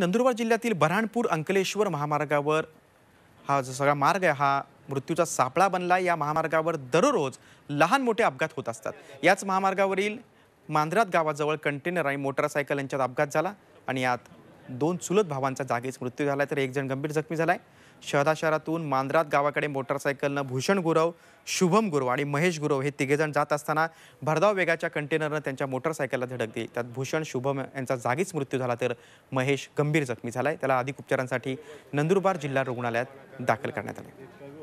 नंदुरबार जिल्ह्यातील बऱ्हाणपूर अंकलेश्वर महामार्गावर हा जो सगळा मार्ग आहे हा मृत्यूचा सापळा बनला या महामार्गावर दररोज लहान मोठे अपघात होत असतात याच महामार्गावरील मांजरात गावाजवळ कंटेनर आणि मोटरसायकल यांच्यात अपघात झाला आणि यात दोन चुलत भावांचा जागीच मृत्यू झाला तर एक जण गंभीर जखमी झाला आहे शहरा शहरातून मांद्रात गावाकडे मोटरसायकलनं भूषण गुरव शुभम गुरव आणि महेश गुरव हे तिघेजण जात असताना भरधाव वेगाच्या कंटेनरनं त्यांच्या मोटरसायकलला धडक दिली त्यात भूषण शुभम यांचा जागीच मृत्यू झाला तर महेश गंभीर जखमी झाला आहे त्याला अधिक उपचारांसाठी नंदुरबार जिल्हा रुग्णालयात दाखल करण्यात आले